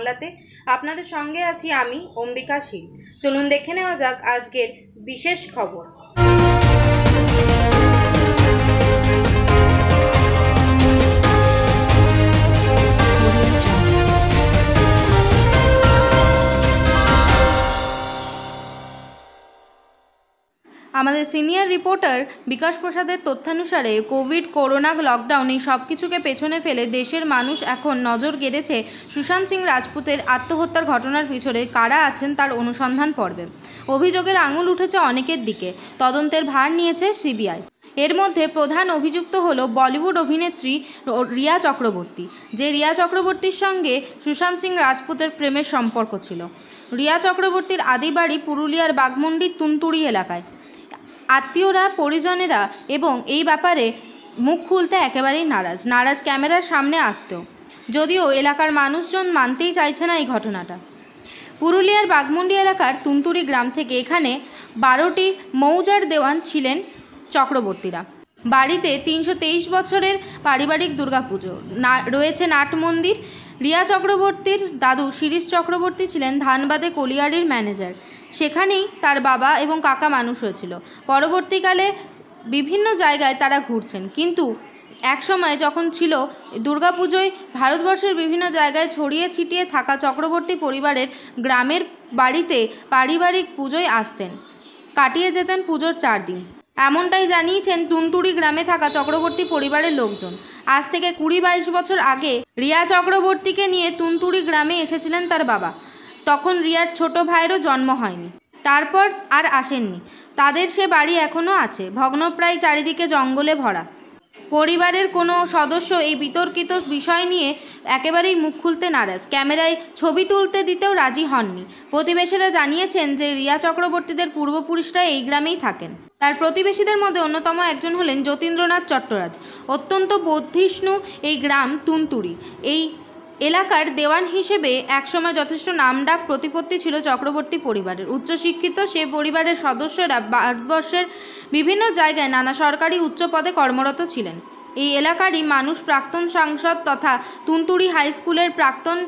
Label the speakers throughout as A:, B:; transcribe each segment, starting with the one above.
A: বাংলাতে আপনাদের সঙ্গে আছি আমি অম্বিকা শীল চলুন দেখে নেওয়া যাক আজকের বিশেষ খবর আমাদের সিনিয়র রিপোর্টার বিকাশ প্রসাদের তথ্যানুসারে কোভিড করোনা লকডাউন এই সব কিছুকে পেছনে ফেলে দেশের মানুষ এখন নজর কেড়েছে সুশান্ত সিং রাজপুতের আত্মহত্যার ঘটনার পিছনে কারা আছেন তার অনুসন্ধান পর্বে অভিযোগের আঙুল উঠেছে অনেকের দিকে তদন্তের ভার নিয়েছে সিবিআই এর মধ্যে প্রধান অভিযুক্ত হল বলিউড অভিনেত্রী রিয়া চক্রবর্তী যে রিয়া চক্রবর্তীর সঙ্গে সুশান্ত সিং রাজপুতের প্রেমের সম্পর্ক ছিল রিয়া চক্রবর্তীর আদি বাড়ি পুরুলিয়ার বাগমন্ডির তুনতুড়ি এলাকায় আত্মীয়রা পরিজনেরা এবং এই ব্যাপারে মুখ খুলতে একেবারেই নারাজ নারাজ ক্যামেরার সামনে আসত যদিও এলাকার মানুষজন মানতেই চাইছে না এই ঘটনাটা পুরুলিয়ার বাগমুন্ডি এলাকার তুমতুরি গ্রাম থেকে এখানে বারোটি মৌজার দেওয়ান ছিলেন চক্রবর্তীরা বাড়িতে তিনশো বছরের পারিবারিক দুর্গাপুজো না রয়েছে নাট মন্দির রিয়া চক্রবর্তীর দাদু শিরিষ চক্রবর্তী ছিলেন ধানবাদে কলিয়ারির ম্যানেজার সেখানেই তার বাবা এবং কাকা মানুষ হয়েছিল পরবর্তীকালে বিভিন্ন জায়গায় তারা ঘুরছেন কিন্তু এক সময় যখন ছিল দুর্গাপুজোয় ভারতবর্ষের বিভিন্ন জায়গায় ছড়িয়ে ছিটিয়ে থাকা চক্রবর্তী পরিবারের গ্রামের বাড়িতে পারিবারিক পুজোয় আসতেন কাটিয়ে যেতেন পুজোর চার দিন এমনটাই জানিয়েছেন তুনতুড়ি গ্রামে থাকা চক্রবর্তী পরিবারের লোকজন আজ থেকে কুড়ি বাইশ বছর আগে রিয়া চক্রবর্তীকে নিয়ে তুনতুড়ি গ্রামে এসেছিলেন তার বাবা তখন রিয়ার ছোট ভাইয়েরও জন্ম হয়নি তারপর আর আসেননি তাদের সে বাড়ি এখনও আছে ভগ্নপ্রায় চারিদিকে জঙ্গলে ভরা পরিবারের কোনো সদস্য এই বিতর্কিত বিষয় নিয়ে একেবারেই মুখ খুলতে নারাজ ক্যামেরায় ছবি তুলতে দিতেও রাজি হননি প্রতিবেশীরা জানিয়েছেন যে রিয়া চক্রবর্তীদের পূর্বপুরুষরা এই গ্রামেই থাকেন তার প্রতিবেশীদের মধ্যে অন্যতম একজন হলেন যতীন্দ্রনাথ চট্টরাজ অত্যন্ত বদ্ধিষ্ণু এই গ্রাম তুন্তুরি এই এলাকার দেওয়ান হিসেবে একসময় যথেষ্ট নামডাক প্রতিপত্তি ছিল চক্রবর্তী পরিবারের উচ্চশিক্ষিত সে পরিবারের সদস্যরা ভারতবর্ষের বিভিন্ন জায়গায় নানা সরকারি উচ্চ পদে কর্মরত ছিলেন এই এলাকারই মানুষ প্রাক্তন সাংসদ তথা তুনতুড়ি হাই স্কুলের প্রাক্তন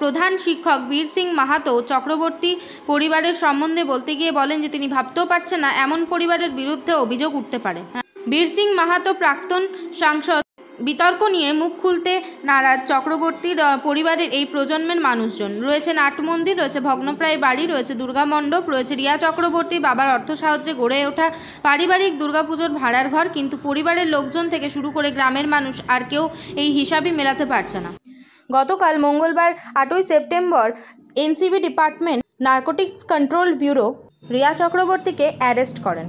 A: প্রধান শিক্ষক বীর সিং মাহাতো চক্রবর্তী পরিবারের সম্বন্ধে বলতে গিয়ে বলেন যে তিনি ভাবতেও পারছেন না এমন পরিবারের বিরুদ্ধে অভিযোগ উঠতে পারে হ্যাঁ। বীর সিং মাহাতো প্রাক্তন সাংসদ বিতর্ক নিয়ে মুখ খুলতে নারাজ চক্রবর্তীর পরিবারের এই প্রজন্মের মানুষজন রয়েছে নাটমন্দির রয়েছে ভগ্নপ্রায় বাড়ি রয়েছে দুর্গা মণ্ডপ রয়েছে রিয়া চক্রবর্তী বাবার অর্থ সাহায্যে গড়ে ওঠা পারিবারিক দুর্গাপুজোর ভাড়ার ঘর কিন্তু পরিবারের লোকজন থেকে শুরু করে গ্রামের মানুষ আর কেউ এই হিসাবই মেলাতে পারছে না গতকাল মঙ্গলবার আটই September NCB department narcotics control bureau Rhea চক্রবর্তীকে অ্যারেস্ট করেন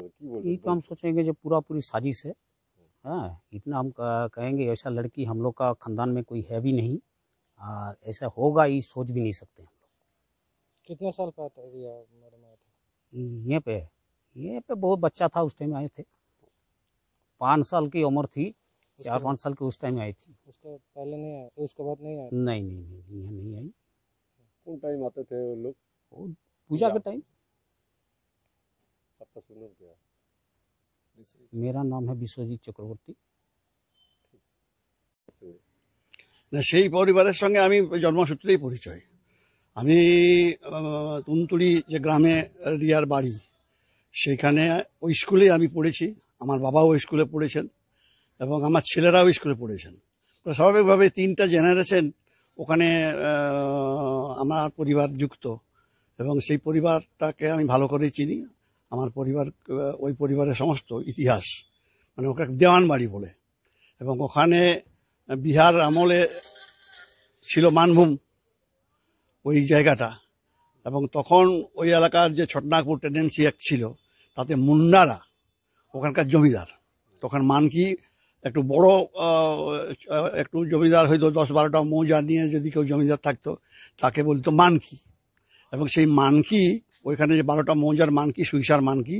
A: यही तो हम सोचेंगे जो पूरा पूरी साजिश है हाँ इतना हम कहेंगे ऐसा लड़की हम लोग का खानदान में कोई है भी नहीं और ऐसा होगा ये सोच भी नहीं सकते हम लोग कितने साल का था ये पे ये पे बहुत बच्चा था उस टाइम आए थे पाँच साल की उम्र थी चार पाँच साल की उस टाइम आई थी उसके पहले नहीं आए उसके बाद नहीं आए नहीं नहीं नहीं नहीं, आई कौन
B: टाइम आते थे वो लोग पूजा के टाइम मेरा নাম है বিশ্বজিৎ চক্রবর্তী না সেই পরিবারের সঙ্গে আমি জন্মসূত্রেই পরিচয় আমি তুনতুলি যে গ্রামে রিয়ার বাড়ি সেইখানে ওই স্কুলে আমি পড়েছি আমার বাবাও ওই স্কুলে পড়েছেন এবং আমার ছেলেরাও স্কুলে পড়েছেন তো স্বাভাবিকভাবে তিনটা জেনারেশন ওখানে আমার পরিবার যুক্ত এবং সেই পরিবারটাকে আমি ভালো করেই চিনি আমার পরিবার ওই পরিবারের সমস্ত ইতিহাস মানে ওকে দেওয়ান বাড়ি বলে এবং ওখানে বিহার আমলে ছিল মানভূম ওই জায়গাটা এবং তখন ওই এলাকার যে ছটনাগপুর টেন্ডেন্সি এক ছিল তাতে মুন্ডারা ওখানকার জমিদার তখন মানকি একটু বড় একটু জমিদার হয়তো দশ বারোটা মৌজা নিয়ে যদি কেউ জমিদার থাকতো তাকে বলতো মানকি এবং সেই মানকি ওইখানে যে বারোটা মৌজার মানকি সুইসার মানকি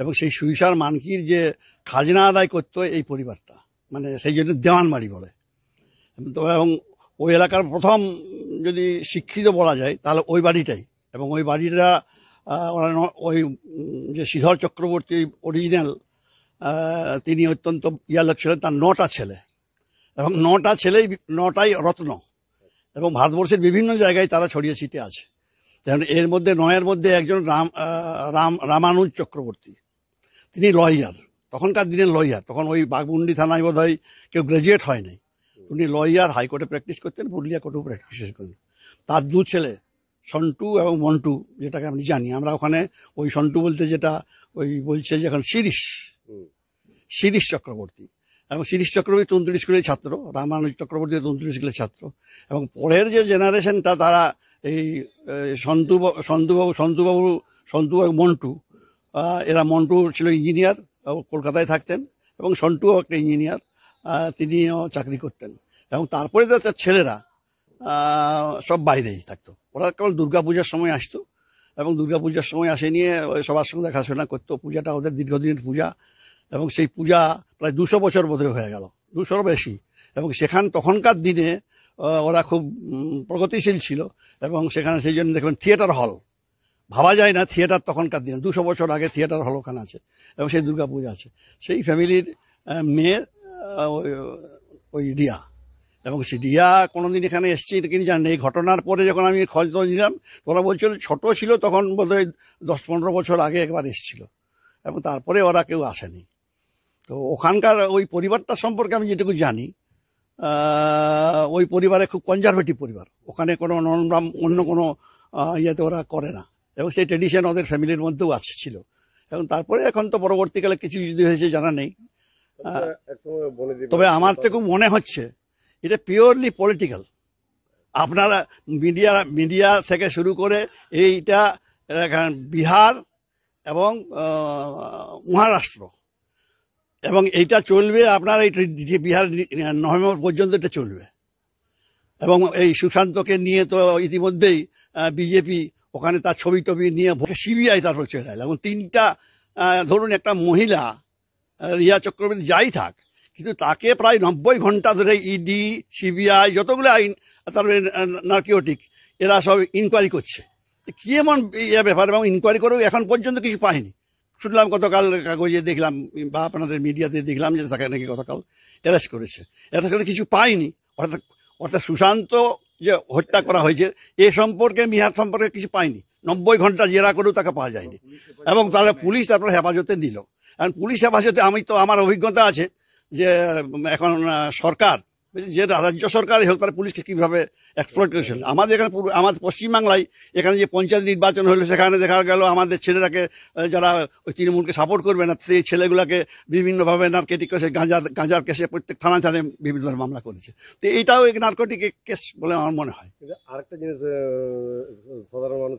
B: এবং সেই সুইসার মানকির যে খাজনা আদায় করতো এই পরিবারটা মানে সেই জন্য দেওয়ানবাড়ি বলে এবং ওই এলাকার প্রথম যদি শিক্ষিত বলা যায় তাহলে ওই বাড়িটাই এবং ওই বাড়িটা ওরা ওই যে শ্রীধর চক্রবর্তী অরিজিনাল তিনি অত্যন্ত ইয়ার ছিলেন তার নটা ছেলে এবং নটা ছেলেই নটাই রত্ন এবং ভারতবর্ষের বিভিন্ন জায়গায় তারা ছড়িয়ে ছিটে আছে এর মধ্যে নয়ের মধ্যে একজন রাম রাম রামানুজ চক্রবর্তী তিনি লয়ার তখনকার দিনের লয়ার তখন ওই বাঘমুন্ডি থানায় বোধ হয় কেউ গ্রাজুয়েট হয় নাই উনি লয়ার হাইকোর্টে প্র্যাকটিস করতেন পুরুলিয়া কোর্টেও প্র্যাকটিস করতেন তার দু ছেলে সন্টু এবং মন্টু যেটাকে আমি জানি আমরা ওখানে ওই সন্টু বলতে যেটা ওই বলছে যে এখন শিরিশ শিরিশ চক্রবর্তী এবং শিরিশ চক্রবর্তী তন্ত্রিশ স্কুলের ছাত্র রামানুজ চক্রবর্তী তন্তুলি স্কুলের ছাত্র এবং পরের যে জেনারেশনটা তারা এই সন্তু সন্তুবাবু সন্তুবাবু সন্তুবাবু মন্টু এরা মন্টু ছিল ইঞ্জিনিয়ার কলকাতায় থাকতেন এবং সন্টু একটা ইঞ্জিনিয়ার তিনিও চাকরি করতেন এবং তারপরে তার ছেলেরা সব বাইরেই থাকতো ওরা কেবল দুর্গাপূজার সময় আসতো এবং দুর্গাপূজার সময় আসে নিয়ে সবার সঙ্গে দেখাশোনা করতো পূজাটা ওদের দীর্ঘদিনের পূজা এবং সেই পূজা প্রায় দুশো বছর বোধহয় হয়ে গেল দুশোর বেশি এবং সেখান তখনকার দিনে ওরা খুব প্রগতিশীল ছিল এবং সেখানে সেই জন্য দেখবেন থিয়েটার হল ভাবা যায় না থিয়েটার তখনকার দিনে দুশো বছর আগে থিয়েটার হল ওখানে আছে এবং সেই দুর্গাপূজা আছে সেই ফ্যামিলির মেয়ে ওই রিয়া এবং সে রিয়া কোনোদিন এখানে এসছে এটা কিন্তু জানেন এই ঘটনার পরে যখন আমি খোঁজ নিলাম তোরা বলছিল ছোটো ছিল তখন বোধহয় দশ পনেরো বছর আগে একবার এসছিল এবং তারপরে ওরা কেউ আসেনি তো ওখানকার ওই পরিবারটা সম্পর্কে আমি যেটুকু জানি ওই পরিবারে খুব কনজারভেটিভ পরিবার ওখানে কোনো নন অন্য কোনো ইয়েতে ওরা করে না এবং সেই ট্রেডিশন ওদের ফ্যামিলির মধ্যেও আছে ছিল এবং তারপরে এখন তো পরবর্তীকালে কিছু যদি হয়েছে জানা নেই আচ্ছা, তবে আমার তো খুব মনে হচ্ছে এটা পিওরলি পলিটিক্যাল আপনারা মিডিয়া মিডিয়া থেকে শুরু করে এইটা বিহার এবং মহারাষ্ট্র এবং এইটা চলবে আপনার এই বিহার নভেম্বর পর্যন্ত এটা চলবে এবং এই সুশান্তকে নিয়ে তো ইতিমধ্যেই বিজেপি ওখানে তার ছবি টবি নিয়ে সিবিআই তারপর চলে এলো এবং তিনটা ধরুন একটা মহিলা রিয়া চক্রবর্তী যাই থাক কিন্তু তাকে প্রায় নব্বই ঘন্টা ধরে ইডি e সিবিআই যতগুলো আইন তারপরে নার্কিওটিক এরা সব ইনকোয়ারি করছে কি এমন ইয়ে ব্যাপার এবং ইনকোয়ারি করেও এখন পর্যন্ত কিছু পায়নি শুনলাম গতকাল কাগজে দেখলাম বা আপনাদের মিডিয়াতে দেখলাম যে তাকে নাকি গতকাল অ্যারেস্ট করেছে অ্যারেস্ট করে কিছু পায়নি অর্থাৎ অর্থাৎ সুশান্ত যে হত্যা করা হয়েছে এ সম্পর্কে মিহার সম্পর্কে কিছু পায়নি নব্বই ঘন্টা জেরা করেও তাকে পাওয়া যায়নি এবং তাহলে পুলিশ তারপরে হেফাজতে নিল কারণ পুলিশ হেফাজতে আমি তো আমার অভিজ্ঞতা আছে যে এখন সরকার যে রাজ্য সরকারই হোক তারা পুলিশকে কীভাবে এক্সপ্লোর করেছিল আমাদের এখানে আমাদের পশ্চিমবাংলায় এখানে যে পঞ্চায়েত নির্বাচন হলো সেখানে দেখা গেল আমাদের ছেলেরাকে যারা ওই তৃণমূলকে সাপোর্ট করবে না সেই ছেলেগুলোকে বিভিন্নভাবে নার্কেটিক কেসে গাঁজা গাঁজার কেসে প্রত্যেক থানা থানে বিভিন্ন ধরনের মামলা করেছে তো এটাও এক নার্কোটিক কেস বলে আমার মনে হয় আরেকটা জিনিস সাধারণ মানুষ